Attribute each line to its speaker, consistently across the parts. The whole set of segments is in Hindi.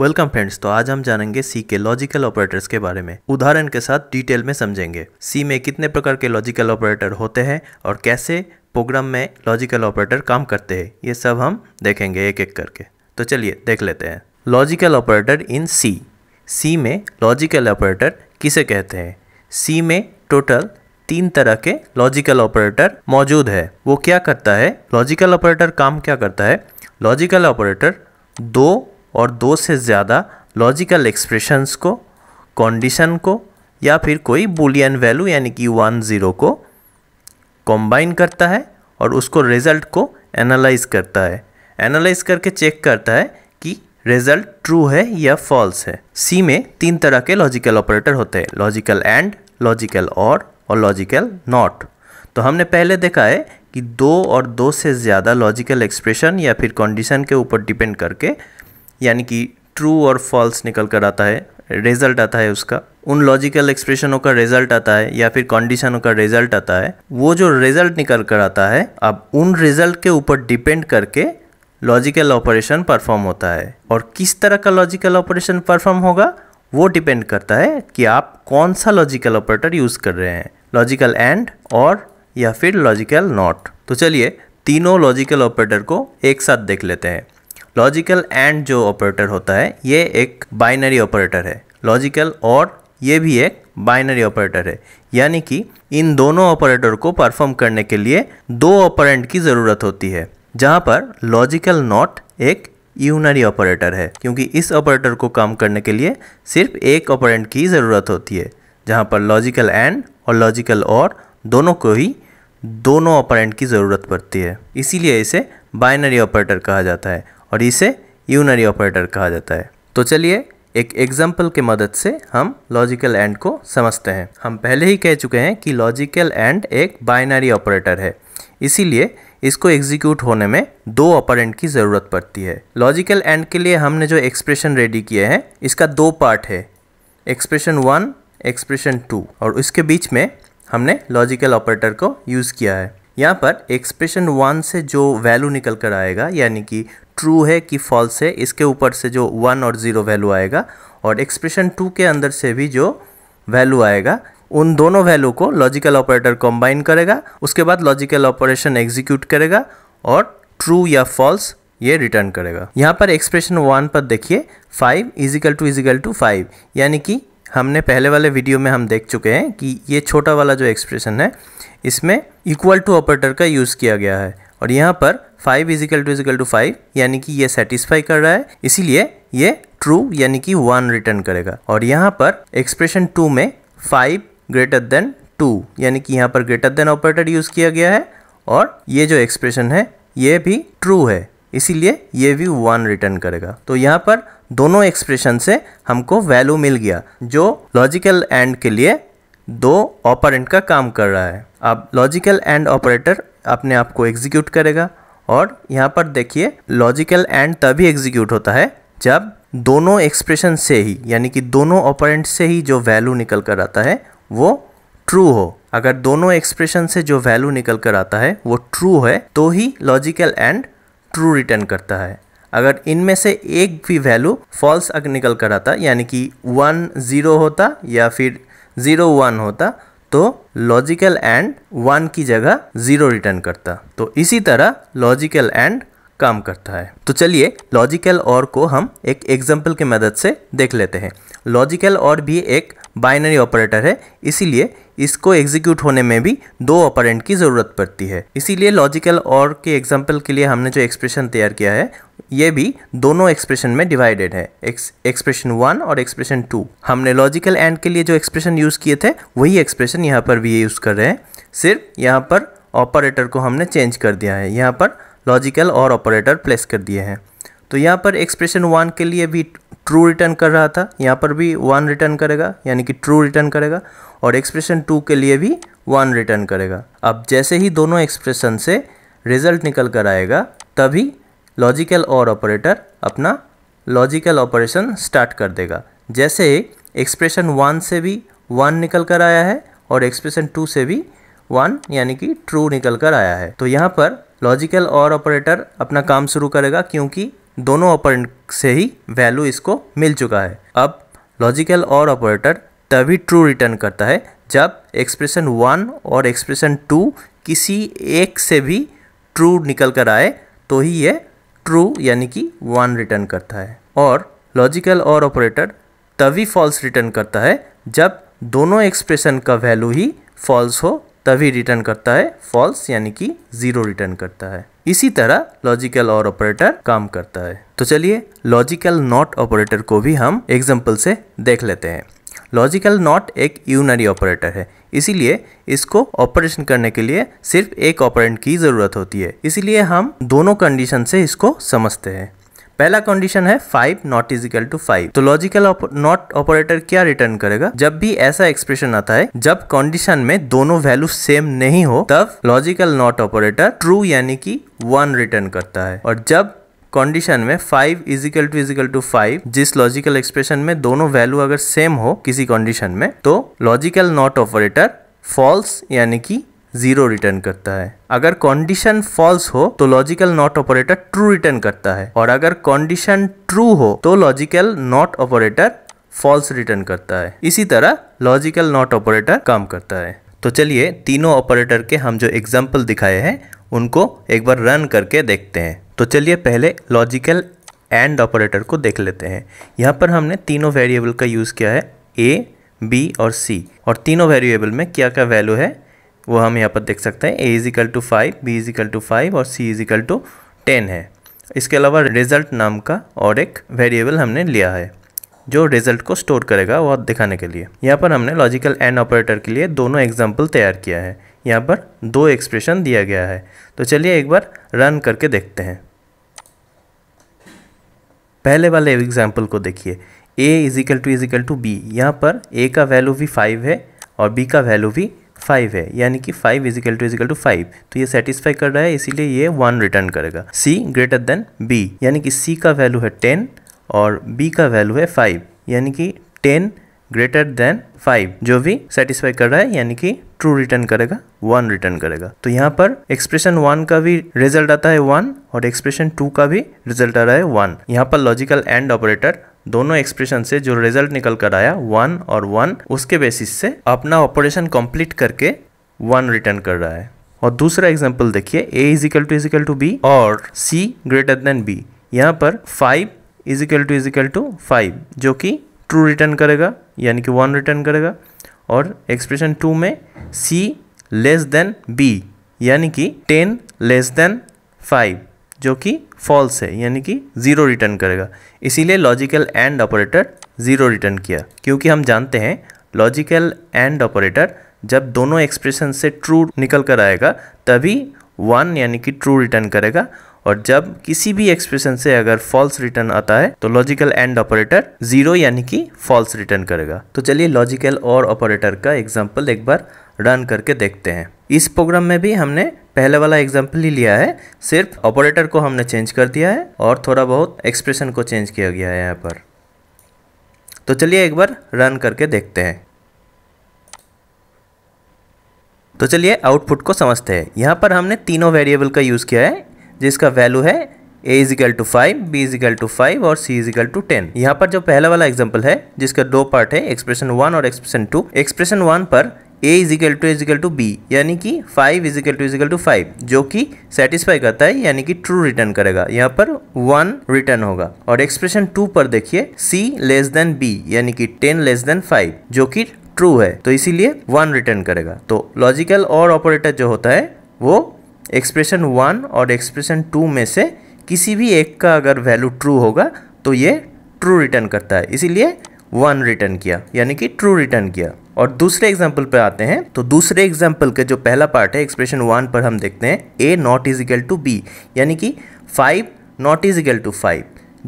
Speaker 1: वेलकम फ्रेंड्स तो आज हम जानेंगे सी के लॉजिकल ऑपरेटर्स के बारे में उदाहरण के साथ डिटेल में समझेंगे सी में कितने प्रकार के लॉजिकल ऑपरेटर होते हैं और कैसे प्रोग्राम में लॉजिकल ऑपरेटर काम करते हैं ये सब हम देखेंगे एक एक करके तो चलिए देख लेते हैं लॉजिकल ऑपरेटर इन सी सी में लॉजिकल ऑपरेटर किसे कहते हैं सी में टोटल तीन तरह के लॉजिकल ऑपरेटर मौजूद है वो क्या करता है लॉजिकल ऑपरेटर काम क्या करता है लॉजिकल ऑपरेटर दो और दो से ज़्यादा लॉजिकल एक्सप्रेशंस को कंडीशन को या फिर कोई बुलियन वैल्यू यानी कि वन ज़ीरो को कंबाइन करता है और उसको रिज़ल्ट को एनालाइज करता है एनालाइज करके चेक करता है कि रिज़ल्ट ट्रू है या फॉल्स है सी में तीन तरह के लॉजिकल ऑपरेटर होते हैं लॉजिकल एंड लॉजिकल और और लॉजिकल नॉट तो हमने पहले देखा है कि दो और दो से ज़्यादा लॉजिकल एक्सप्रेशन या फिर कंडीशन के ऊपर डिपेंड करके यानी कि ट्रू और फॉल्स निकल कर आता है रिजल्ट आता है उसका उन लॉजिकल एक्सप्रेशनों का रिजल्ट आता है या फिर कंडीशनों का रिजल्ट आता है वो जो रिजल्ट निकल कर आता है अब उन रिजल्ट के ऊपर डिपेंड करके लॉजिकल ऑपरेशन परफॉर्म होता है और किस तरह का लॉजिकल ऑपरेशन परफॉर्म होगा वो डिपेंड करता है कि आप कौन सा लॉजिकल ऑपरेटर यूज़ कर रहे हैं लॉजिकल एंड और या फिर लॉजिकल नॉट तो चलिए तीनों लॉजिकल ऑपरेटर को एक साथ देख लेते हैं लॉजिकल एंड जो ऑपरेटर होता है ये एक बाइनरी ऑपरेटर है लॉजिकल और ये भी एक बाइनरी ऑपरेटर है यानी कि इन दोनों ऑपरेटर को परफॉर्म करने के लिए दो ऑपरेंट की ज़रूरत होती है जहाँ पर लॉजिकल नॉट एक यूनरी ऑपरेटर है क्योंकि इस ऑपरेटर को काम करने के लिए सिर्फ एक ऑपरेंट की ज़रूरत होती है जहाँ पर लॉजिकल एंड और लॉजिकल और दोनों को ही दोनों ऑपरेंट की ज़रूरत पड़ती है इसीलिए इसे बाइनरी ऑपरेटर कहा जाता है और इसे यूनरी ऑपरेटर कहा जाता है तो चलिए एक एग्जाम्पल के मदद से हम लॉजिकल एंड को समझते हैं हम पहले ही कह चुके हैं कि लॉजिकल एंड एक बाइनरी ऑपरेटर है इसीलिए इसको एग्जीक्यूट होने में दो ऑपरेंट की ज़रूरत पड़ती है लॉजिकल एंड के लिए हमने जो एक्सप्रेशन रेडी किए हैं इसका दो पार्ट है एक्सप्रेशन वन एक्सप्रेशन टू और उसके बीच में हमने लॉजिकल ऑपरेटर को यूज़ किया है यहाँ पर एक्सप्रेशन वन से जो वैल्यू निकल कर आएगा यानी कि ट्रू है कि फॉल्स है इसके ऊपर से जो वन और ज़ीरो वैल्यू आएगा और एक्सप्रेशन टू के अंदर से भी जो वैल्यू आएगा उन दोनों वैल्यू को लॉजिकल ऑपरेटर कंबाइन करेगा उसके बाद लॉजिकल ऑपरेशन एग्जीक्यूट करेगा और ट्रू या फॉल्स ये रिटर्न करेगा यहाँ पर एक्सप्रेशन वन पर देखिए five is equal to is equal to five यानी कि हमने पहले वाले वीडियो में हम देख चुके हैं कि ये छोटा वाला जो एक्सप्रेशन है इसमें इक्वल टू ऑपरेटर का यूज़ किया गया है और यहाँ पर five is equal to is equal to five यानी कि ये सेटिस्फाई कर रहा है इसीलिए ये ट्रू यानी कि वन रिटर्न करेगा और यहाँ पर एक्सप्रेशन टू में फाइव ग्रेटर देन टू यानी कि यहाँ पर ग्रेटर देन ऑपरेटर यूज़ किया गया है और ये जो एक्सप्रेशन है ये भी ट्रू है इसीलिए ये भी वन रिटर्न करेगा तो यहाँ पर दोनों एक्सप्रेशन से हमको वैल्यू मिल गया जो लॉजिकल एंड के लिए दो ऑपरेंट का काम कर रहा है अब लॉजिकल एंड ऑपरेटर अपने आप को एग्जीक्यूट करेगा और यहाँ पर देखिए लॉजिकल एंड तभी एग्जीक्यूट होता है जब दोनों एक्सप्रेशन से ही यानी कि दोनों ऑपरेंट से ही जो वैल्यू निकल कर आता है वो ट्रू हो अगर दोनों एक्सप्रेशन से जो वैल्यू निकल कर आता है वो ट्रू है तो ही लॉजिकल एंड ट्रू रिटर्न करता है अगर इनमें से एक भी वैल्यू फॉल्स अगर निकल कर आता यानी कि वन ज़ीरो होता या फिर ज़ीरो वन होता तो लॉजिकल एंड वन की जगह जीरो रिटर्न करता तो इसी तरह लॉजिकल एंड काम करता है तो चलिए लॉजिकल और को हम एक एग्जाम्पल की मदद से देख लेते हैं लॉजिकल और भी एक बाइनरी ऑपरेटर है इसीलिए इसको एग्जीक्यूट होने में भी दो ऑपरेंट की ज़रूरत पड़ती है इसीलिए लॉजिकल और के एग्जाम्पल के लिए हमने जो एक्सप्रेशन तैयार किया है ये भी दोनों एक्सप्रेशन में डिवाइडेड है एक्सप्रेशन वन और एक्सप्रेशन टू हमने लॉजिकल एंड के लिए जो एक्सप्रेशन यूज़ किए थे वही एक्सप्रेशन यहाँ पर भी यूज़ कर रहे हैं सिर्फ यहाँ पर ऑपरेटर को हमने चेंज कर दिया है यहाँ पर लॉजिकल और ऑपरेटर प्लेस कर दिए हैं तो यहाँ पर एक्सप्रेशन वन के लिए भी ट्रू रिटर्न कर रहा था यहाँ पर भी वन रिटर्न करेगा यानी कि ट्रू रिटर्न करेगा और एक्सप्रेशन टू के लिए भी वन रिटर्न करेगा अब जैसे ही दोनों एक्सप्रेशन से रिजल्ट निकल कर आएगा तभी लॉजिकल और ऑपरेटर अपना लॉजिकल ऑपरेशन स्टार्ट कर देगा जैसे एक्सप्रेशन वन से भी वन निकल कर आया है और एक्सप्रेशन टू से भी वन यानी कि ट्रू निकल कर आया है तो यहाँ पर लॉजिकल और ऑपरेटर अपना काम शुरू करेगा क्योंकि दोनों ऑपरेंड से ही वैल्यू इसको मिल चुका है अब लॉजिकल और ऑपरेटर तभी ट्रू रिटर्न करता है जब एक्सप्रेशन वन और एक्सप्रेशन टू किसी एक से भी ट्रू निकल कर आए तो ही ये ट्रू यानी कि वन रिटर्न करता है और लॉजिकल और ऑपरेटर तभी फॉल्स रिटर्न करता है जब दोनों एक्सप्रेशन का वैल्यू ही फॉल्स हो तभी रिटर्न करता है फॉल्स यानी कि ज़ीरो रिटर्न करता है इसी तरह लॉजिकल और ऑपरेटर काम करता है तो चलिए लॉजिकल नॉट ऑपरेटर को भी हम एग्जाम्पल से देख लेते हैं लॉजिकल नॉट एक यूनरी ऑपरेटर है इसीलिए इसको ऑपरेशन करने के लिए सिर्फ एक ऑपरेंट की ज़रूरत होती है इसीलिए हम दोनों कंडीशन से इसको समझते हैं पहला कंडीशन है five not is equal to five तो लॉजिकल नॉट ऑपरेटर क्या रिटर्न करेगा जब भी ऐसा एक्सप्रेशन आता है जब कंडीशन में दोनों वैल्यू सेम नहीं हो तब लॉजिकल नॉट ऑपरेटर ट्रू यानी कि वन रिटर्न करता है और जब कंडीशन में five is equal to is equal to five जिस लॉजिकल एक्सप्रेशन में दोनों वैल्यू अगर सेम हो किसी कंडीशन में तो लॉजिकल नॉट ऑपरेटर फॉल्स यानी कि जीरो रिटर्न करता है अगर कंडीशन फॉल्स हो तो logical not operator true return करता है और अगर कंडीशन ट्रू हो तो logical not operator false return करता है इसी तरह लॉजिकल नॉट ऑपरेटर काम करता है तो चलिए तीनों ऑपरेटर के हम जो एग्जाम्पल दिखाए हैं उनको एक बार रन करके देखते हैं तो चलिए पहले लॉजिकल एंड ऑपरेटर को देख लेते हैं यहाँ पर हमने तीनों वेरिएबल का यूज़ किया है ए बी और सी और तीनों वेरिएबल में क्या क्या वैल्यू है वो हम यहाँ पर देख सकते हैं A is to five B is to five और सी इज टू टेन है इसके अलावा रिजल्ट नाम का और एक वेरिएबल हमने लिया है जो रिजल्ट को स्टोर करेगा वह दिखाने के लिए यहाँ पर हमने लॉजिकल एंड ऑपरेटर के लिए दोनों एग्जाम्पल तैयार किया है यहाँ पर दो एक्सप्रेशन दिया गया है तो चलिए एक बार रन करके देखते हैं पहले वाले एग्जाम्पल को देखिए A is equal to is equal to B यहाँ पर ए का वैल्यू भी फाइव है और बी का वैल्यू भी फाइव है यानी कि five is equal to is equal to five तो ये सेटिस्फाई कर रहा है इसीलिए ये वन रिटर्न करेगा सी ग्रेटर देन बी यानी कि सी का वैल्यू है टेन और बी का वैल्यू है फाइव यानी कि टेन ग्रेटर देन फाइव जो भी सेटिस्फाई कर रहा है यानी कि ट्रू रिटर्न करेगा वन रिटर्न करेगा तो यहाँ पर एक्सप्रेशन वन का भी रिजल्ट आता है वन और एक्सप्रेशन टू का भी रिजल्ट आ रहा है वन यहाँ पर लॉजिकल एंड ऑपरेटर दोनों एक्सप्रेशन से जो रिजल्ट निकल कर आया वन और वन उसके बेसिस से अपना ऑपरेशन कंप्लीट करके वन रिटर्न कर रहा है और दूसरा एग्जाम्पल देखिए A is equal to is equal to B और सी ग्रेटर देन बी यहाँ पर five is equal to is equal to five जो कि ट्रू रिटर्न करेगा यानी कि वन रिटर्न करेगा और एक्सप्रेशन टू में सी लेस देन बी यानी कि टेन लेस देन फाइव जो कि फॉल्स है यानी कि ज़ीरो रिटर्न करेगा इसीलिए logical and operator zero return किया क्योंकि हम जानते हैं लॉजिकल एंड ऑपरेटर जब दोनों एक्सप्रेशन से ट्रू निकल कर आएगा तभी वन यानी कि ट्रू रिटर्न करेगा और जब किसी भी एक्सप्रेशन से अगर फॉल्स रिटर्न आता है तो लॉजिकल एंड ऑपरेटर जीरो यानी कि फॉल्स रिटर्न करेगा तो चलिए लॉजिकल और ऑपरेटर का एग्जाम्पल एक बार रन करके देखते हैं इस प्रोग्राम में भी हमने पहले वाला एग्जाम्पल ही लिया है सिर्फ ऑपरेटर को हमने चेंज कर दिया है और थोड़ा बहुत एक्सप्रेशन को चेंज किया गया है यहाँ पर तो चलिए एक बार रन करके देखते हैं तो चलिए आउटपुट को समझते हैं यहाँ पर हमने तीनों वेरिएबल का यूज़ किया है जिसका वैल्यू है A is equal to five B is equal to five और सी इजिकल टू टेन यहाँ पर जो पहला वाला एग्जाम्पल है जिसका दो पार्ट है एक्सप्रेशन वन और एक्सप्रेशन टू एक्सप्रेशन वन पर A is equal to is equal to B यानी कि five is equal to is equal to five जो कि सेटिस्फाई करता है यानी कि ट्रू रिटर्न करेगा यहाँ पर वन रिटर्न होगा और एक्सप्रेशन टू पर देखिए सी लेस देन बी यानी कि टेन लेस देन फाइव जो कि ट्रू है तो इसीलिए वन रिटर्न करेगा तो लॉजिकल और ऑपरेटर जो होता है वो एक्सप्रेशन वन और एक्सप्रेशन टू में से किसी भी एक का अगर वैल्यू ट्रू होगा तो ये ट्रू रिटर्न करता है इसीलिए वन रिटर्न किया यानी कि ट्रू रिटर्न किया और दूसरे एग्जाम्पल पर आते हैं तो दूसरे एग्जाम्पल का जो पहला पार्ट है एक्सप्रेशन वन पर हम देखते हैं A not is equal to B यानी कि five not is equal to five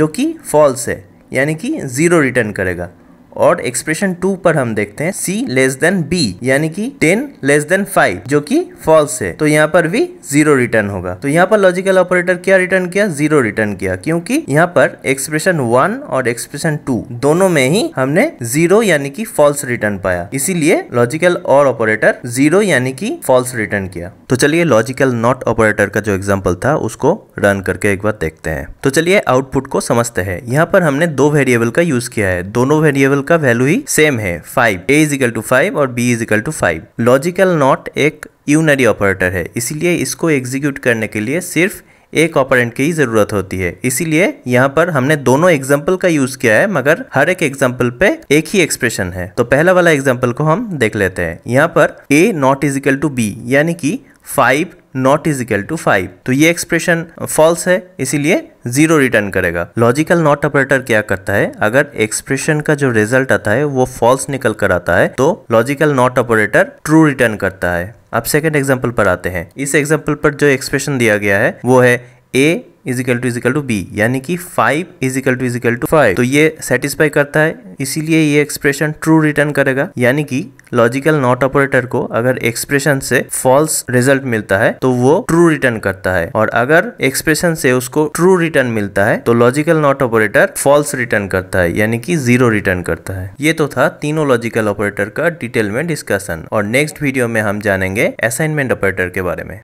Speaker 1: जो कि फॉल्स है यानी कि ज़ीरो रिटर्न करेगा और एक्सप्रेशन टू पर हम देखते हैं सी लेस देन बी यानी कि टेन लेस देन फाइव जो कि फॉल्स है तो यहाँ पर भी जीरो रिटर्न होगा तो यहाँ पर लॉजिकल ऑपरेटर क्या रिटर्न किया जीरो रिटर्न किया क्योंकि यहाँ पर एक्सप्रेशन वन और एक्सप्रेशन टू दोनों में ही हमने जीरो यानी कि फॉल्स रिटर्न पाया इसीलिए लॉजिकल और ऑपरेटर जीरो यानी कि फॉल्स रिटर्न किया तो चलिए लॉजिकल नॉट ऑपरेटर का जो एग्जाम्पल था उसको रन करके एक बार देखते हैं तो चलिए आउटपुट को समझते हैं यहाँ पर हमने दो वेरिएबल का यूज किया है दोनों वेरिएबल वेरिएबल का वैल्यू ही सेम है five A is equal to five और B is equal to five logical not एक यूनरी ऑपरेटर है इसीलिए इसको एग्जीक्यूट करने के लिए सिर्फ एक ऑपरेंट की ज़रूरत होती है इसीलिए यहाँ पर हमने दोनों एग्जाम्पल का यूज़ किया है मगर हर एक एग्जाम्पल पे एक ही एक्सप्रेशन है तो पहला वाला एग्जाम्पल को हम देख लेते हैं यहाँ पर A not is equal to B यानी कि five not is equal to five तो ये एक्सप्रेशन फॉल्स है इसीलिए जीरो रिटर्न करेगा लॉजिकल नॉट ऑपरेटर क्या करता है अगर एक्सप्रेशन का जो रिजल्ट आता है वो फॉल्स निकल कर आता है तो logical not operator true return करता है अब सेकेंड एग्जाम्पल पर आते हैं इस एग्जाम्पल पर जो एक्सप्रेशन दिया गया है वो है A is equal to is equal to B यानी कि five is equal to is equal to five तो ये सेटिस्फाई करता है इसीलिए ये एक्सप्रेशन ट्रू रिटर्न करेगा यानी कि लॉजिकल नॉट ऑपरेटर को अगर एक्सप्रेशन से फॉल्स रिजल्ट मिलता है तो वो ट्रू रिटर्न करता है और अगर एक्सप्रेशन से उसको ट्रू रिटर्न मिलता है तो logical not operator false return करता है यानी कि जीरो रिटर्न करता है ये तो था तीनों लॉजिकल ऑपरेटर का डिटेल में डिस्कशन और नेक्स्ट वीडियो में हम जानेंगे असाइनमेंट ऑपरेटर के बारे में